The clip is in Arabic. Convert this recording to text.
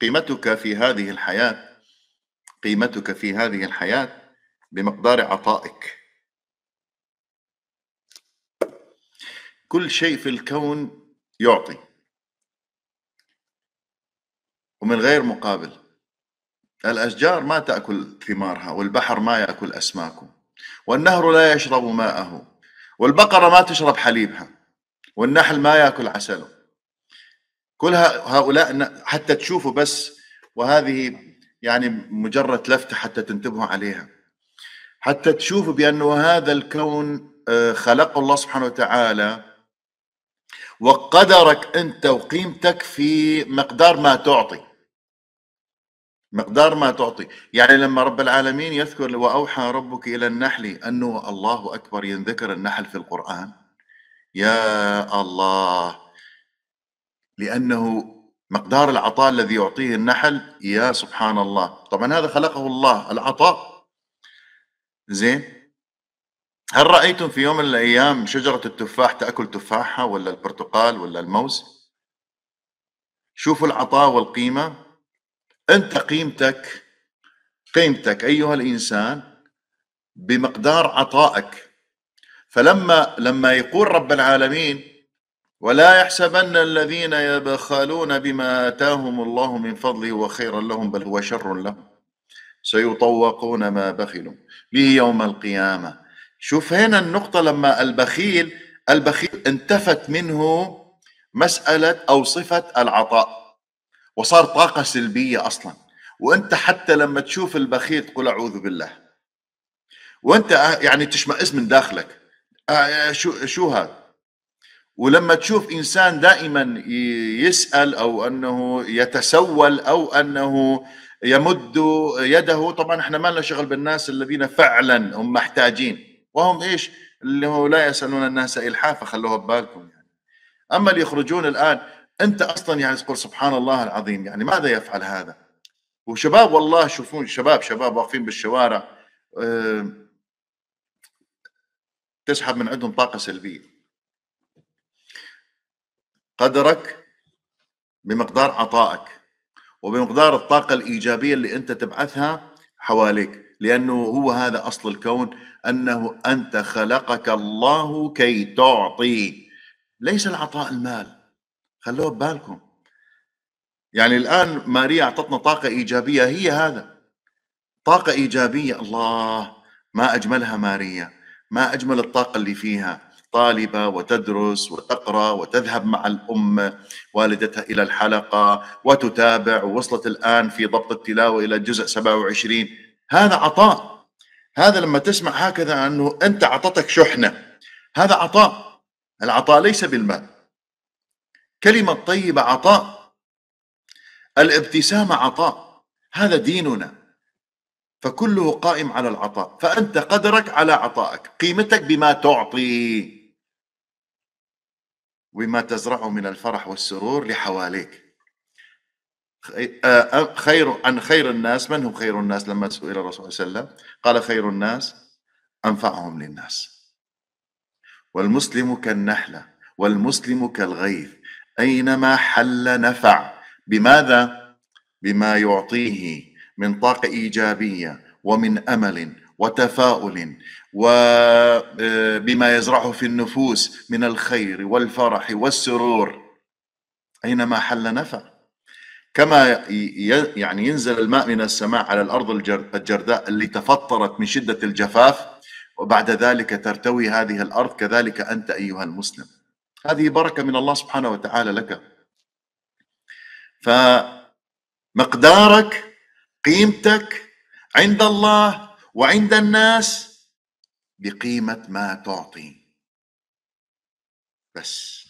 قيمتك في هذه الحياة قيمتك في هذه الحياة بمقدار عطائك كل شيء في الكون يعطي ومن غير مقابل الأشجار ما تأكل ثمارها والبحر ما يأكل أسماكه والنهر لا يشرب ماءه والبقرة ما تشرب حليبها والنحل ما يأكل عسله كل هؤلاء حتى تشوفوا بس وهذه يعني مجرد لفته حتى تنتبهوا عليها حتى تشوفوا بانه هذا الكون آه، خلقه الله سبحانه وتعالى وقدرك انت وقيمتك في مقدار ما تعطي مقدار ما تعطي يعني لما رب العالمين يذكر واوحى ربك الى النحل انه الله اكبر ينذكر النحل في القران يا الله لأنه مقدار العطاء الذي يعطيه النحل يا سبحان الله طبعا هذا خلقه الله العطاء زين هل رأيتم في يوم من الأيام شجرة التفاح تأكل تفاحها ولا البرتقال ولا الموز شوفوا العطاء والقيمة أنت قيمتك قيمتك أيها الإنسان بمقدار عطائك فلما لما يقول رب العالمين ولا يحسبن الذين يبخلون بما آتاهم الله من فضله وخيرا لهم بل هو شر لهم سيطوقون ما بخلوا به يوم القيامة شوف هنا النقطة لما البخيل البخيل انتفت منه مسألة أو صفة العطاء وصار طاقة سلبية أصلا وأنت حتى لما تشوف البخيل تقول أعوذ بالله وأنت يعني تشمئز من داخلك آه، شو شو هذا ولما تشوف انسان دائما يسال او انه يتسول او انه يمد يده طبعا احنا ما لنا شغل بالناس الذين فعلا هم محتاجين وهم ايش اللي هو لا يسالون الناس الحافه خلوها ببالكم يعني اما اللي يخرجون الان انت اصلا يعني تقول سبحان الله العظيم يعني ماذا يفعل هذا وشباب والله شوفون شباب شباب واقفين بالشوارع أه تسحب من عندهم طاقه سلبيه قدرك بمقدار عطائك وبمقدار الطاقة الإيجابية اللي أنت تبعثها حواليك لأنه هو هذا أصل الكون أنه أنت خلقك الله كي تعطي ليس العطاء المال خلوه ببالكم يعني الآن ماريا أعطتنا طاقة إيجابية هي هذا طاقة إيجابية الله ما أجملها ماريا ما أجمل الطاقة اللي فيها طالبة وتدرس وتقرأ وتذهب مع الأم والدتها إلى الحلقة وتتابع ووصلت الآن في ضبط التلاوة إلى الجزء 27 هذا عطاء هذا لما تسمع هكذا أنه أنت عطتك شحنة هذا عطاء العطاء ليس بالمال كلمة طيبة عطاء الابتسامة عطاء هذا ديننا فكله قائم على العطاء فأنت قدرك على عطائك قيمتك بما تعطي وما تزرعه من الفرح والسرور لحواليك خير عن خير الناس من هم خير الناس لما سئل الرسول صلى الله عليه وسلم قال خير الناس أنفعهم للناس والمسلم كالنحلة والمسلم كالغيث أينما حل نفع بماذا؟ بما يعطيه من طاقة إيجابية ومن أمل وتفاؤل وبما آه، يزرعه في النفوس من الخير والفرح والسرور اينما حل نفع كما يعني ينزل الماء من السماء على الارض الجرداء اللي تفطرت من شده الجفاف وبعد ذلك ترتوي هذه الارض كذلك انت ايها المسلم هذه بركه من الله سبحانه وتعالى لك فمقدارك قيمتك عند الله وعند الناس بقيمة ما تعطي بس